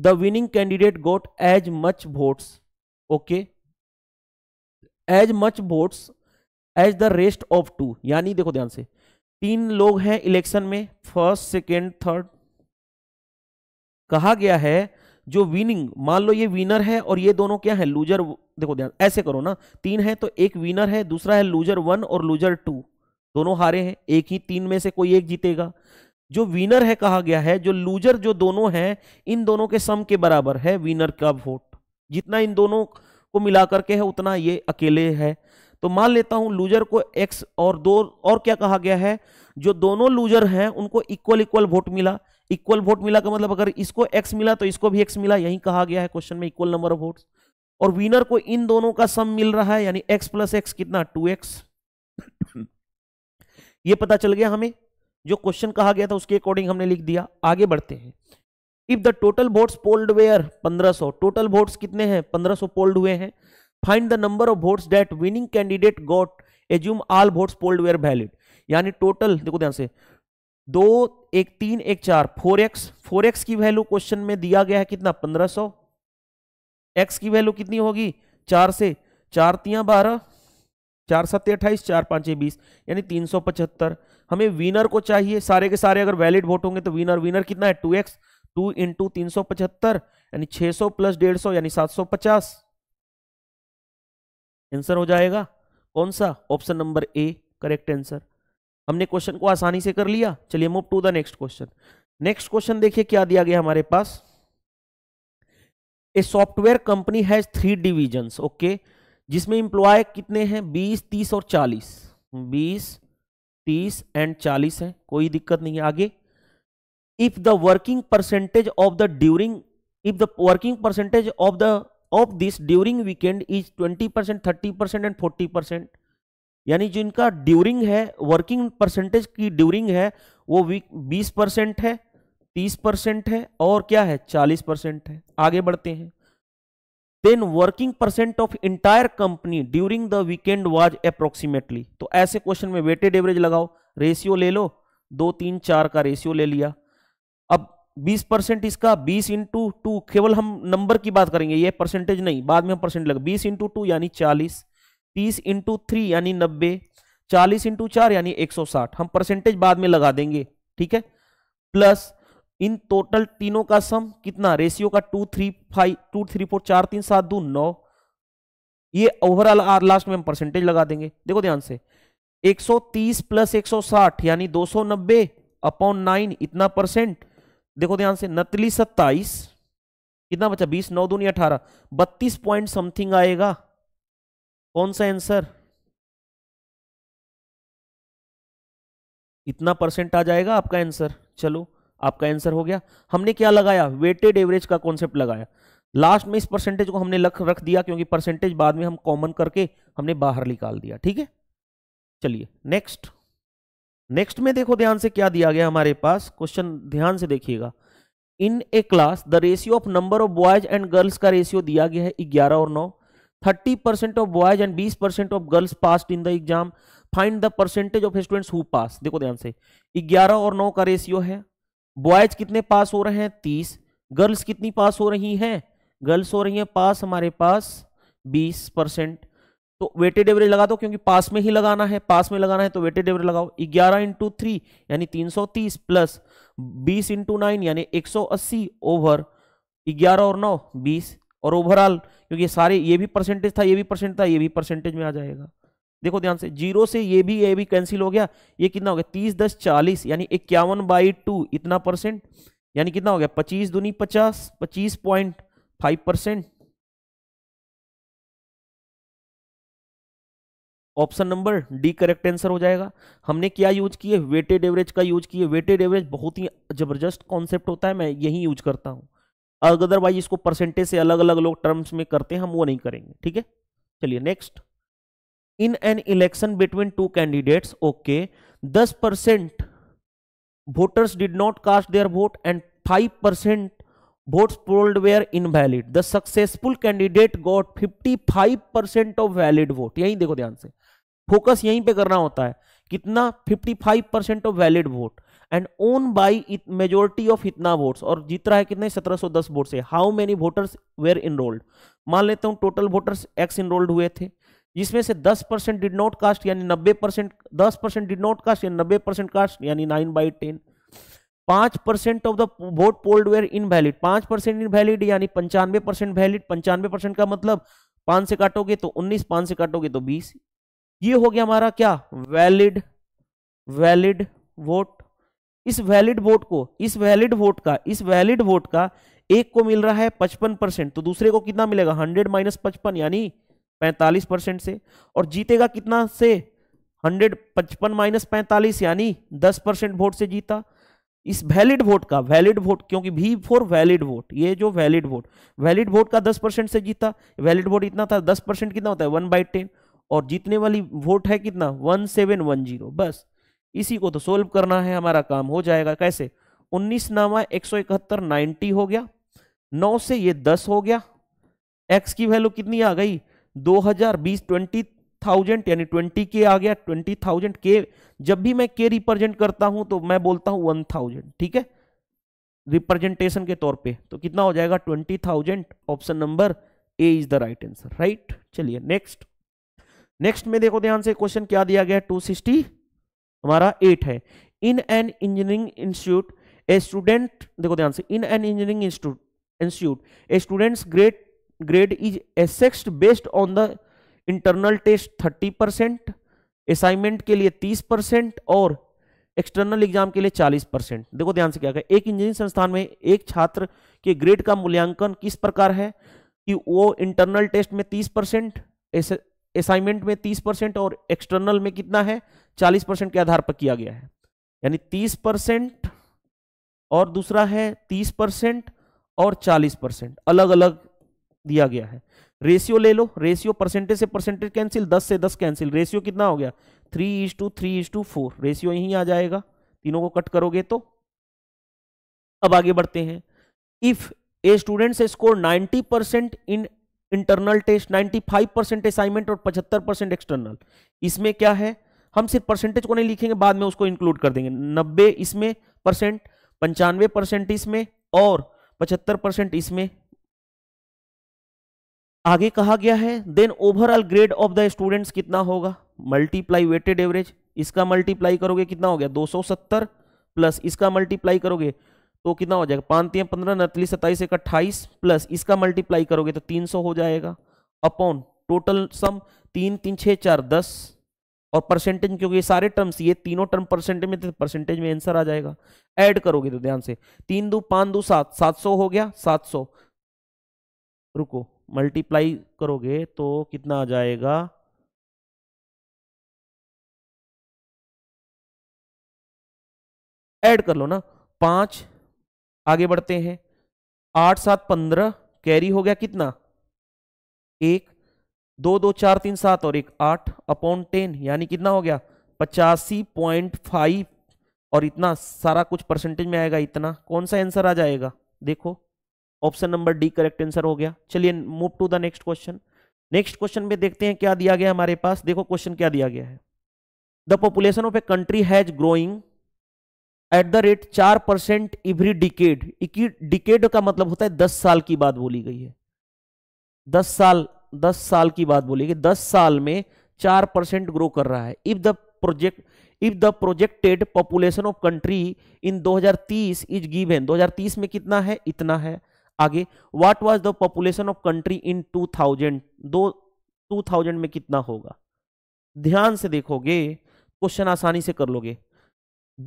the winning candidate got as much votes okay as much votes as the rest of two यानी देखो ध्यान से तीन लोग हैं election में first second third कहा गया है जो विनिंग मान लो ये विनर है और ये दोनों क्या है लूजर देखो ध्यान ऐसे करो ना तीन है तो एक विनर है दूसरा है लूजर वन और लूजर टू दोनों हारे हैं एक ही तीन में से कोई एक जीतेगा जो विनर है कहा गया है जो लूजर जो दोनों हैं इन दोनों के सम के बराबर है विनर का वोट जितना इन दोनों को मिला करके है उतना ये अकेले है तो मान लेता हूं लूजर को एक्स और दो और क्या कहा गया है जो दोनों लूजर हैं उनको इक्वल इक्वल वोट मिला इक्वल वोट मिला का मतलब अगर इसको एक्स मिला तो इसको भी एक्स मिला यही कहा गया है क्वेश्चन में इक्वल नंबर ऑफ वोट और विनर को इन दोनों का सम मिल रहा है यानी एक्स प्लस एक्स कितना टू एक्स ये पता चल गया हमें जो क्वेश्चन कहा गया था उसके अकॉर्डिंग हमने लिख दिया आगे बढ़ते हैं if the total votes polled were 1500 total votes कितने हैं 1500 पोल्ड हुए हैं find the number of votes that winning candidate got assume all votes polled were valid यानी टोटल देखो ध्यान से दो एक तीन एक चार फोर एक्स फोर एक्स की वैल्यू क्वेश्चन में दिया गया है कितना पंद्रह सौ एक्स की वैल्यू कितनी होगी चार से चार तिया बारह चार सत्य अट्ठाईस चार पाँच बीस यानी तीन सौ पचहत्तर हमें विनर को चाहिए सारे के सारे अगर वैलिड वोट होंगे तो विनर विनर कितना है टू एक्स टू इंटू तीन सौ पचहत्तर यानी छः सौ प्लस डेढ़ सौ यानी सात सौ पचास आंसर हो जाएगा कौन सा option number A correct answer हमने क्वेश्चन को आसानी से कर लिया चलिए move to the next question next question देखिए क्या दिया गया हमारे पास a software company has three divisions okay जिसमें इंप्लॉय कितने हैं बीस तीस और चालीस बीस तीस एंड चालीस है कोई दिक्कत नहीं है आगे if the working percentage of the during if the working percentage of the of this during weekend is twenty percent thirty percent and forty percent यानी जिनका ड्यूरिंग है वर्किंग परसेंटेज की ड्यूरिंग है वो बीस परसेंट है तीस परसेंट है और क्या है चालीस परसेंट है आगे बढ़ते हैं then working percent of entire company during the weekend was approximately तो ऐसे क्वेश्चन में वेटेड एवरेज लगाओ रेशियो ले लो दो तीन चार का रेशियो ले लिया अब 20 परसेंट इसका 20 इंटू टू केवल हम नंबर की बात करेंगे ये परसेंटेज नहीं बाद में हम परसेंट लगे 20 इंटू टू यानी चालीस तीस इंटू थ्री यानी नब्बे चालीस इंटू चार यानी एक सौ साठ हम परसेंटेज बाद में लगा देंगे ठीक है प्लस इन टोटल तीनों का सम कितना रेशियो का two three five two three four चार तीन सात दो नौ ये ओवरऑल आर लास्ट में हम परसेंटेज लगा देंगे देखो ध्यान से 130 प्लस 160 यानी 290 अपॉन नाइन इतना परसेंट देखो ध्यान से नतली सत्ताईस कितना बचा 20 नौ दूनी अठारह बत्तीस पॉइंट समथिंग आएगा कौन सा आंसर इतना परसेंट आ जाएगा आपका आंसर चलो आपका आंसर हो गया हमने क्या लगाया वेटेड एवरेज का कॉन्सेप्ट लगाया लास्ट में इस परसेंटेज को हमने लख रख दिया क्योंकि परसेंटेज बाद में हम कॉमन करके हमने बाहर निकाल दिया ठीक है चलिए नेक्स्ट नेक्स्ट में देखो ध्यान से क्या दिया गया हमारे पास क्वेश्चन ध्यान से देखिएगा in a class the ratio of number of boys and girls का रेशियो दिया गया है ग्यारह और नौ thirty percent of boys and बीस percent of girls passed in the exam find the percentage of students who pass देखो ध्यान से ग्यारह और नौ का रेशियो है बॉयज कितने पास हो रहे हैं तीस गर्ल्स कितनी पास हो रही हैं गर्ल्स हो रही हैं पास हमारे पास बीस परसेंट तो वेटेड एवरेज लगा दो क्योंकि पास में ही लगाना है पास में लगाना है तो वेटेड एवरेज लगाओ ग्यारह इंटू थ्री यानी तीन सौ तीस प्लस बीस इंटू नाइन यानी एक सौ अस्सी ओवर ग्यारह और नौ बीस और ओवरऑल क्योंकि ये सारे ये भी परसेंटेज था ये भी परसेंट था ये भी परसेंटेज में आ जाएगा देखो ध्यान से जीरो से ये भी ये भी कैंसिल हो गया ये कितना हो गया तीस दस चालीस यानी इक्यावन बाई टू इतना परसेंट यानी कितना हो गया पच्चीस दूनी पचास पच्चीस point five percent option number D correct answer हो जाएगा हमने क्या यूज किए वेटेड एवरेज का यूज किए वेटेड एवरेज बहुत ही जबरदस्त कॉन्सेप्ट होता है मैं यही यूज करता हूं अदरवाइज इसको परसेंटेज से अलग अलग लोग टर्म्स में करते हैं हम वो नहीं करेंगे ठीक है चलिए next in an election between two candidates okay दस percent voters did not cast did vote and five percent vote were invalid the successful candidate got fifty five percent of valid vote यही देखो ध्यान से focus यहीं पे करना होता है कितना fifty five percent of valid vote and won by majority of इतना वोट्स और जीत रहा है कितने 1710 वोट से how many voters were enrolled मान लेता हूँ टोटल वोटर्स एक्स इनरोल्ड हुए थे जिसमें से 10 परसेंट डिड नॉट कास्ट यानी 90 परसेंट दस परसेंट डिड नॉट कास्ट यानी नब्बे परसेंट कास्ट यानी नाइन बाई टेन पांच percent of the vote polled were invalid पांच परसेंट इनवैलिड यानी पंचानवे परसेंट वैलिड पंचानवे परसेंट का मतलब पांच से काटोगे तो उन्नीस पांच से काटोगे तो बीस ये हो गया हमारा क्या वैलिड वैलिड वोट इस वैलिड वोट को इस वैलिड वोट का इस वैलिड वोट का एक को मिल रहा है पचपन परसेंट तो दूसरे को कितना मिलेगा हंड्रेड माइनस पचपन यानी पैंतालीस परसेंट से और जीतेगा कितना से हंड्रेड पचपन माइनस पैंतालीस यानी दस परसेंट वोट से जीता इस वैलिड वोट का वैलिड वोट क्योंकि भी फॉर वैलिड वोट ये जो वैलिड वोट वैलिड वोट का दस परसेंट से जीता वैलिड वोट इतना था दस परसेंट कितना होता है वन बाई टेन और जीतने वाली वोट है कितना वन सेवन वन जीरो बस इसी को तो सोल्व करना है हमारा काम हो जाएगा कैसे 19 नामा एक सौ इकहत्तर नाइनटी हो गया 9 से ये 10 हो गया x की वैल्यू कितनी आ गई 2020 ट्वेंटी थाउजेंड यानी ट्वेंटी के आ गया ट्वेंटी थाउजेंड के जब भी मैं के रिप्रेजेंट करता हूं तो मैं बोलता हूं वन थाउजेंड ठीक है रिप्रेजेंटेशन के तौर पे तो कितना हो जाएगा twenty thousand option number A is the right answer right चलिए नेक्स्ट नेक्स्ट में देखो ध्यान से क्वेश्चन क्या दिया गया टू सिक्सटी हमारा एट है in an engineering institute a student देखो ध्यान से in an engineering institute a students grade grade is assessed based on the internal test thirty percent assignment के लिए तीस परसेंट और एक्सटर्नल एग्जाम के लिए चालीस परसेंट देखो ध्यान से क्या कहें एक इंजीनियरिंग संस्थान में एक छात्र के ग्रेड का मूल्यांकन किस प्रकार है कि वो इंटरनल टेस्ट में तीस परसेंट असाइनमेंट में तीस परसेंट और एक्सटर्नल में कितना है चालीस परसेंट के आधार पर किया गया है यानी तीस परसेंट और दूसरा है तीस परसेंट और चालीस परसेंट अलग अलग दिया गया है रेशियो ले लो रेशियो परसेंटेज से परसेंटेज कैंसिल दस से दस कैंसिल रेशियो कितना हो गया three is two three is two four ratio यही आ जाएगा तीनों को कट करोगे तो अब आगे बढ़ते हैं if a student score 90 percent in internal test five percent assignment और पचहत्तर परसेंट एक्सटर्नल इसमें क्या है हम सिर्फ परसेंटेज को नहीं लिखेंगे बाद में उसको इंक्लूड कर देंगे नब्बे इसमें परसेंट पंचानवे परसेंट इसमें और पचहत्तर परसेंट इसमें आगे कहा गया है then overall grade of the students कितना होगा मल्टीप्लाई वेटेड एवरेज इसका मल्टीप्लाई करोगे कितना हो गया 270 प्लस इसका मल्टीप्लाई करोगे तो कितना हो जाएगा पाँच तीन पंद्रह नतलीस सत्ताईस एक अट्ठाईस प्लस इसका मल्टीप्लाई करोगे तो 300 हो जाएगा अपॉन टोटल सम तीन तीन छः चार दस और परसेंटेज क्योंकि ये सारे टर्म्स ये तीनों टर्म परसेंटेज में थे परसेंटेज में आंसर आ जाएगा ऐड करोगे तो ध्यान से तीन दो पाँच दो सात सात सौ हो गया सात सौ रुको मल्टीप्लाई करोगे तो कितना आ जाएगा ऐड कर लो ना पांच आगे बढ़ते हैं आठ सात पंद्रह कैरी हो गया कितना एक दो दो चार तीन सात और एक आठ अपॉन टेन यानी कितना हो गया पचासी पॉइंट फाइव और इतना सारा कुछ परसेंटेज में आएगा इतना कौन सा आंसर आ जाएगा देखो option number D correct answer हो गया चलिए move to the next question next question में देखते हैं क्या दिया गया हमारे पास देखो क्वेश्चन क्या दिया गया है the population of a country has growing at the rate चार परसेंट इवरी डिकेड डिकेड का मतलब होता है दस साल की बात बोली गई है दस साल दस साल की बात बोली कि दस साल में चार परसेंट ग्रो कर रहा है if the project if the projected population of country in 2030 is given 2030 में कितना है इतना है आगे what was the population of country in 2000 दो 2000 में कितना होगा ध्यान से देखोगे क्वेश्चन आसानी से कर लोगे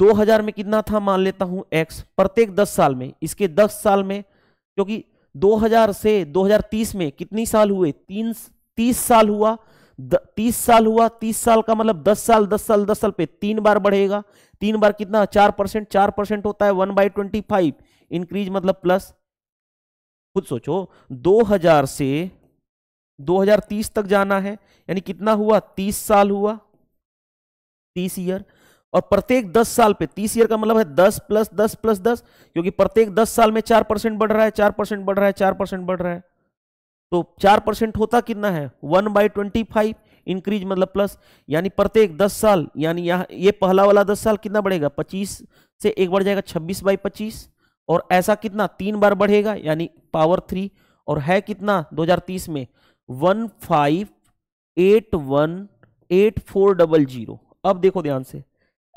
2000 में कितना था मान लेता हूं एक्स प्रत्येक दस साल में इसके दस साल में क्योंकि 2000 से 2030 में कितनी साल हुए तीन तीस साल हुआ द, तीस साल हुआ तीस साल का मतलब दस साल दस साल दस साल पे तीन बार बढ़ेगा तीन बार कितना चार परसेंट चार परसेंट होता है one by twenty five increase मतलब प्लस खुद सोचो 2000 से 2030 तक जाना है यानी कितना हुआ तीस साल हुआ तीस ईयर और प्रत्येक 10 साल पे 30 ईयर का मतलब है 10 प्लस 10 प्लस 10 क्योंकि प्रत्येक 10 साल में 4 परसेंट बढ़ रहा है 4 परसेंट बढ़ रहा है 4 परसेंट बढ़ रहा है तो 4 परसेंट होता कितना है 1 बाई ट्वेंटी फाइव इंक्रीज मतलब प्लस यानी प्रत्येक 10 साल यानी यहाँ ये पहला वाला 10 साल कितना बढ़ेगा 25 से एक बढ़ जाएगा 26 बाई पच्चीस और ऐसा कितना तीन बार बढ़ेगा यानी पावर थ्री और है कितना दो में one five eight one eight four double zero अब देखो ध्यान से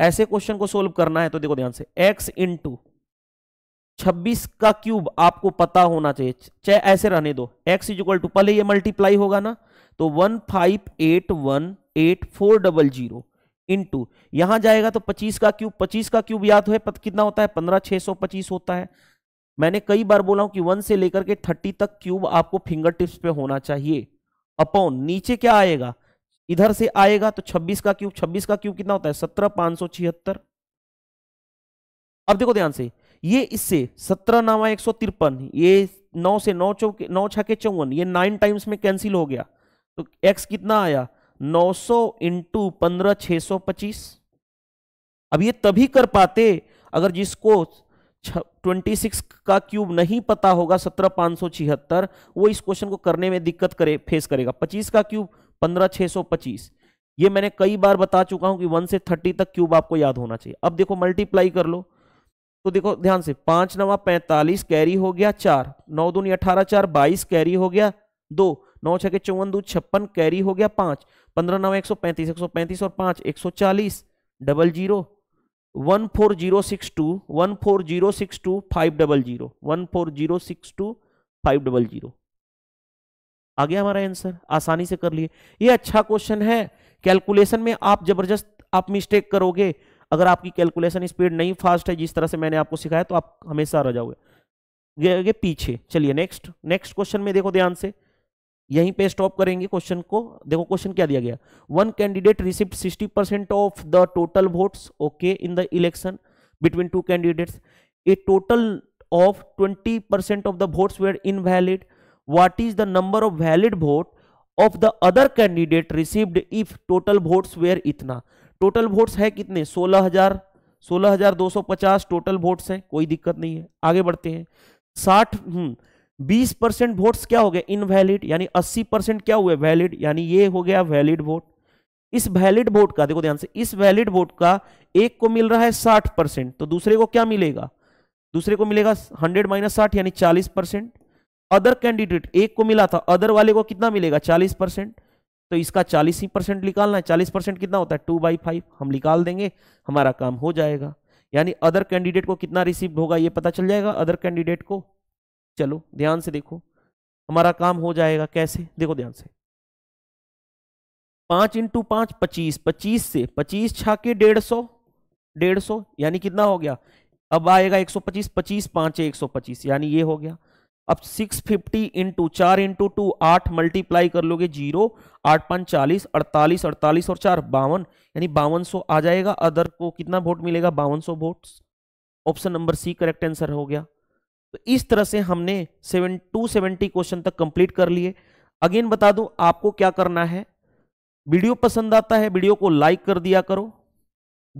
ऐसे क्वेश्चन को सोल्व करना है तो देखो ध्यान से x इंटू छब्बीस का क्यूब आपको पता होना चाहिए चाहे ऐसे रहने दो x इज इक्वल टू पहले ये मल्टीप्लाई होगा ना तो one five eight one eight four double zero into यहां जाएगा तो पच्चीस का क्यूब पच्चीस का क्यूब याद हो कितना होता है पंद्रह छह सौ पच्चीस होता है मैंने कई बार बोला हूं कि वन से लेकर के थर्टी तक क्यूब आपको फिंगर टिप्स पे होना चाहिए अपॉन नीचे क्या आएगा इधर से आएगा तो 26 का क्यूब 26 का क्यूब कितना होता है सत्रह पांच सौ छिहत्तर अब देखो ध्यान से ये इससे सत्रह नवा एक सौ तिरपन ये नौ से नौ चौ नौ छ के चौवन ये नाइन टाइम्स में कैंसिल हो गया तो एक्स कितना आया नौ सौ इंटू पंद्रह छह सौ पच्चीस अब ये तभी कर पाते अगर जिसको ट्वेंटी सिक्स का क्यूब नहीं पता होगा सत्रह पांच सौ छिहत्तर वो इस क्वेश्चन को करने में दिक्कत करे फेस करेगा पच्चीस का क्यूब पंद्रह छह सौ पच्चीस ये मैंने कई बार बता चुका हूं कि वन से थर्टी तक क्यूब आपको याद होना चाहिए अब देखो मल्टीप्लाई कर लो तो देखो ध्यान से पांच नवा पैंतालीस कैरी हो गया चार नौ दूनी अठारह चार बाईस कैरी हो गया दो नौ छह के चौवन दो छप्पन कैरी हो गया पांच पंद्रह नवा एक सौ पैंतीस एक सौ पैंतीस और पांच एक सौ चालीस double zero one four zero six two one four zero six two five double zero one four zero six two five double zero आ गया हमारा आंसर आसानी से कर लिए ये अच्छा क्वेश्चन है कैलकुलेशन में आप जबरदस्त आप मिस्टेक करोगे अगर आपकी कैलकुलेशन स्पीड नहीं फास्ट है जिस तरह से मैंने आपको सिखाया तो आप हमेशा रह जाओगे ये, पीछे चलिए नेक्स्ट नेक्स्ट क्वेश्चन में देखो ध्यान से यहीं पे स्टॉप करेंगे क्वेश्चन को देखो क्वेश्चन क्या दिया गया one candidate receive sixty percent of the total votes okay in the election between two candidates a total of twenty percent of the votes were invalid what is the number of valid vote of the other candidate received if total votes were इतना total votes है कितने 16000 पचास total votes हैं कोई दिक्कत नहीं है आगे बढ़ते हैं 60 हम्म, बीस परसेंट वोट्स क्या हो गए इनवैलिड यानी 80 परसेंट क्या हुए वैलिड यानी ये हो गया वैलिड वोट इस वैलिड वोट का देखो ध्यान से इस वैलिड वोट का एक को मिल रहा है 60 परसेंट तो दूसरे को क्या मिलेगा दूसरे को मिलेगा 100 माइनस साठ यानी 40 परसेंट अदर कैंडिडेट एक को मिला था अदर वाले को कितना मिलेगा चालीस परसेंट तो इसका चालीस ही परसेंट निकालना है चालीस परसेंट कितना होता है टू बाई फाइव हम निकाल देंगे हमारा काम हो जाएगा यानी अदर कैंडिडेट को कितना रिसीव होगा ये पता चल जाएगा अदर कैंडिडेट को चलो ध्यान से देखो हमारा काम हो जाएगा कैसे देखो ध्यान से पांच इंटू पांच पच्चीस पच्चीस से पच्चीस छा के डेढ़ सौ डेढ़ सौ यानी कितना हो गया अब आएगा एक सौ पच्चीस पच्चीस पांच एक सौ पच्चीस यानी ये हो गया अब 650 फिफ्टी इंटू चार इंटू टू आठ मल्टीप्लाई कर लोगे जीरो आठ पांच चालीस अड़तालीस अड़तालीस और चार बावन यानी बावन सौ आ जाएगा अदर को कितना वोट मिलेगा बावन सौ vote option number C correct answer हो गया तो इस तरह से हमने सेवन टू सेवेंटी क्वेश्चन तक कंप्लीट कर लिए अगेन बता दूं आपको क्या करना है वीडियो पसंद आता है वीडियो को लाइक कर दिया करो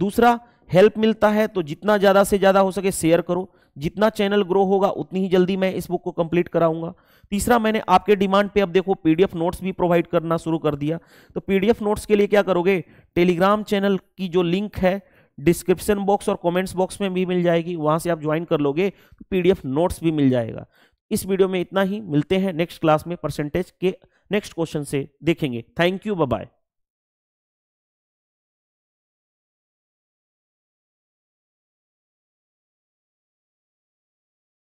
दूसरा हेल्प मिलता है तो जितना ज़्यादा से ज़्यादा हो सके शेयर करो जितना चैनल ग्रो होगा उतनी ही जल्दी मैं इस बुक को कंप्लीट कराऊंगा तीसरा मैंने आपके डिमांड पे अब देखो पीडीएफ नोट्स भी प्रोवाइड करना शुरू कर दिया तो पीडीएफ नोट्स के लिए क्या करोगे टेलीग्राम चैनल की जो लिंक है डिस्क्रिप्शन बॉक्स और कॉमेंट्स बॉक्स में भी मिल जाएगी वहां से आप ज्वाइन कर लोगे तो पीडीएफ नोट्स भी मिल जाएगा इस वीडियो में इतना ही मिलते हैं नेक्स्ट क्लास में परसेंटेज के नेक्स्ट क्वेश्चन से देखेंगे थैंक यू बाय